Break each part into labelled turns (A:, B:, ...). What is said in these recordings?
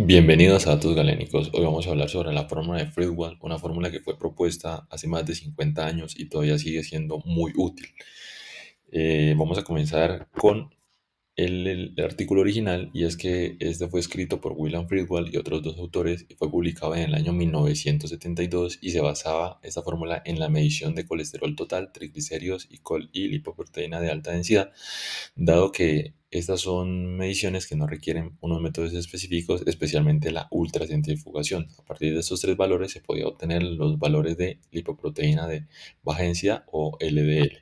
A: Bienvenidos a Datos Galénicos. Hoy vamos a hablar sobre la fórmula de Friedwald, una fórmula que fue propuesta hace más de 50 años y todavía sigue siendo muy útil. Eh, vamos a comenzar con el, artículo original y es que este fue escrito por William Friedwald y otros dos autores y fue publicado en el año 1972 y se basaba esta fórmula en la medición de colesterol total, triglicéridos y, col lipoproteína de alta densidad, dado que estas son mediciones que no requieren unos métodos específicos, especialmente la ultracentrifugación. A partir de estos tres valores se podía obtener los valores de lipoproteína de baja densidad o LDL.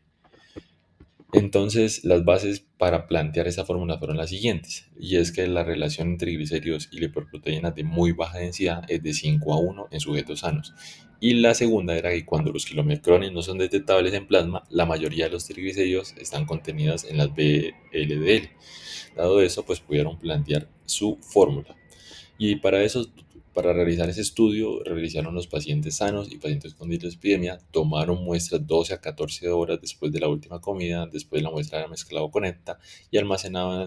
A: Entonces, las bases para plantear esa fórmula fueron las siguientes, y es que la relación entre triglicéridos y lipoproteínas de muy baja densidad es de 5 a 1 en sujetos sanos. Y la segunda era que cuando los kilomicrones no son detectables en plasma, la mayoría de los triglicéridos están contenidos en las BLDL. Dado eso, pues pudieron plantear su fórmula. Y para eso para realizar ese estudio, realizaron los pacientes sanos y pacientes con dislipidemia, tomaron muestras 12 a 14 horas después de la última comida, después de la muestra era mezclado con EPTA y almacenaban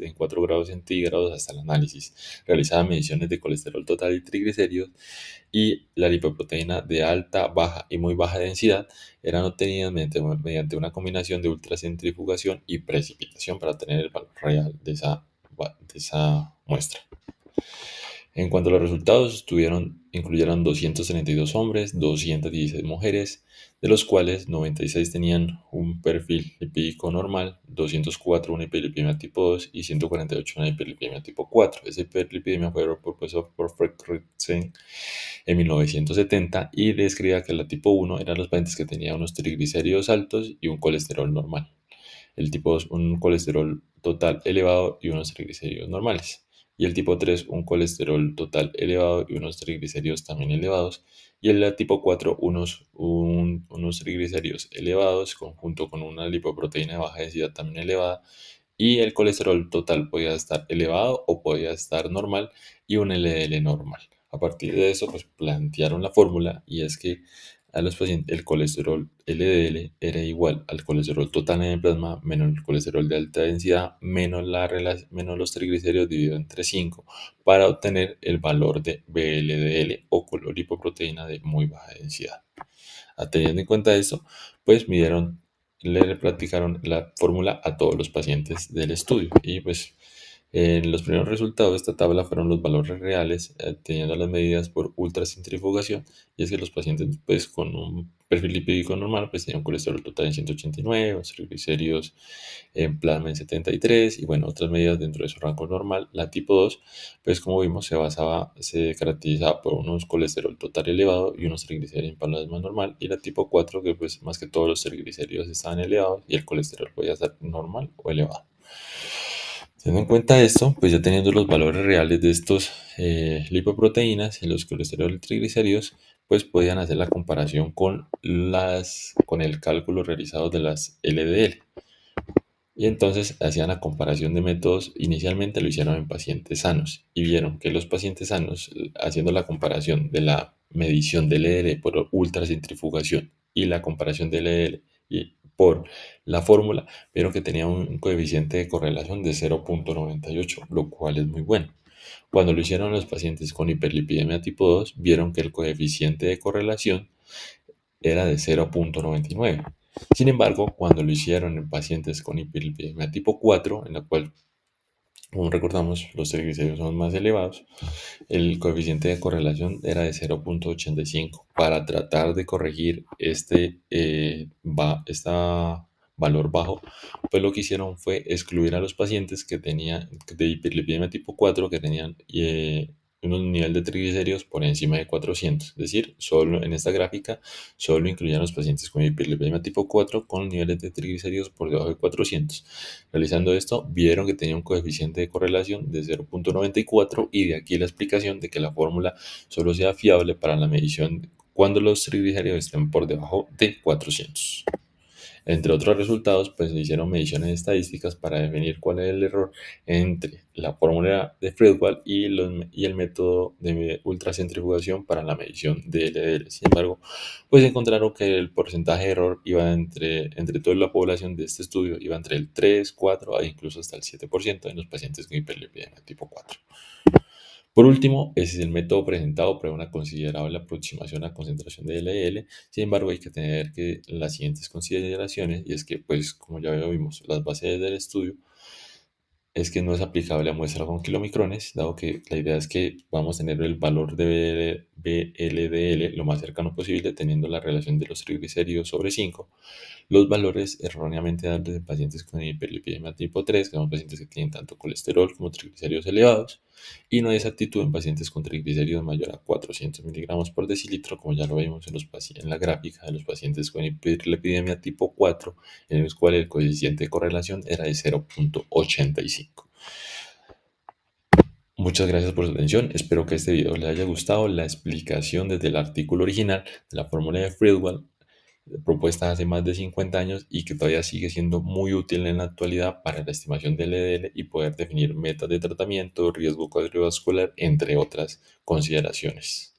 A: en 4 grados centígrados hasta el análisis. Realizaban mediciones de colesterol total y triglicéridos y la lipoproteína de alta, baja y muy baja densidad eran obtenidas mediante, mediante una combinación de ultracentrifugación y precipitación para obtener el valor real de esa, de esa muestra. En cuanto a los resultados, incluyeron 232 hombres, 216 mujeres, de los cuales 96 tenían un perfil lipídico normal, 204 una hiperlipidemia tipo 2 y 148 una hiperlipidemia tipo 4. Esa hiperlipidemia fue propuesta por Ritsen en 1970 y describía que la tipo 1 eran los pacientes que tenían unos triglicéridos altos y un colesterol normal. El tipo 2, un colesterol total elevado y unos triglicéridos normales y el tipo 3 un colesterol total elevado y unos triglicéridos también elevados, y el tipo 4 unos, triglicéridos elevados conjunto con una lipoproteína de baja densidad también elevada, y el colesterol total podía estar elevado o podía estar normal y un LDL normal. A partir de eso, pues plantearon la fórmula y es que a los pacientes el colesterol LDL era igual al colesterol total en el plasma menos el colesterol de alta densidad menos, la, menos los triglicéridos dividido entre 5 para obtener el valor de BLDL o lipoproteína de muy baja densidad. Ah, teniendo en cuenta eso, pues midieron, le practicaron la fórmula a todos los pacientes del estudio y pues en eh, los primeros resultados de esta tabla fueron los valores reales, eh, teniendo las medidas por ultracentrifugación, y es que los pacientes pues, con un perfil lipídico normal pues, tenían colesterol total en 189, triglicéridos en plasma en 73, y bueno, otras medidas dentro de su rango normal. La tipo 2, pues como vimos, se basaba, se caracterizaba por unos colesterol total elevado y unos triglicéridos en plasma normal, y la tipo 4, que pues más que todos los triglicéridos estaban elevados y el colesterol podía estar normal o elevado. Teniendo en cuenta esto, pues ya teniendo los valores reales de estos eh, lipoproteínas en los colesterol y triglicéridos, pues podían hacer la comparación con, las, con el cálculo realizado de las LDL. Y entonces hacían la comparación de métodos, inicialmente lo hicieron en pacientes sanos y vieron que los pacientes sanos, haciendo la comparación de la medición de LDL por ultracentrifugación y la comparación de LDL y por la fórmula, vieron que tenía un coeficiente de correlación de 0.98, lo cual es muy bueno. Cuando lo hicieron los pacientes con hiperlipidemia tipo 2, vieron que el coeficiente de correlación era de 0.99. Sin embargo, cuando lo hicieron en pacientes con hiperlipidemia tipo 4, en la cual como recordamos, los triglicéridos son más elevados. El coeficiente de correlación era de 0.85. Para tratar de corregir este, eh, va, esta valor bajo, pues lo que hicieron fue excluir a los pacientes que tenían de hiperlipidemia tipo 4, que tenían eh, un nivel de triglicéridos por encima de 400. Es decir, solo en esta gráfica solo incluían los pacientes con hiperlipidemia tipo 4 con niveles de triglicéridos por debajo de 400. Realizando esto, vieron que tenía un coeficiente de correlación de 0.94 y de aquí la explicación de que la fórmula solo sea fiable para la medición cuando los triglicéridos estén por debajo de 400. Entre otros resultados, pues se hicieron mediciones estadísticas para definir cuál es el error entre la fórmula de Friedwald y, el método de ultracentrifugación para la medición de LDL. Sin embargo, pues encontraron que el porcentaje de error iba entre, entre toda la población de este estudio, iba entre el 3, 4 e incluso hasta el 7% en los pacientes con hiperlipidemia tipo 4. Por último, ese es el método presentado para una considerable aproximación a concentración de LDL, Sin embargo, hay que tener que las siguientes consideraciones, y es que, pues, como ya vimos, las bases del estudio es que no es aplicable a muestra con kilomicrones, dado que la idea es que vamos a tener el valor de BLDL lo más cercano posible, teniendo la relación de los triglicéridos sobre 5. Los valores erróneamente dados de pacientes con hiperlipidemia tipo 3, que son pacientes que tienen tanto colesterol como triglicéridos elevados y no hay exactitud en pacientes con triglicéridos mayor a 400 miligramos por decilitro, como ya lo vimos en, la gráfica de los pacientes con hiperlipidemia tipo 4, en los cuales el coeficiente de correlación era de 0.85. Muchas gracias por su atención, espero que este video les haya gustado la explicación desde el artículo original de la fórmula de Friedwald propuesta hace más de 50 años y que todavía sigue siendo muy útil en la actualidad para la estimación del EDL y poder definir metas de tratamiento, riesgo cardiovascular, entre otras consideraciones.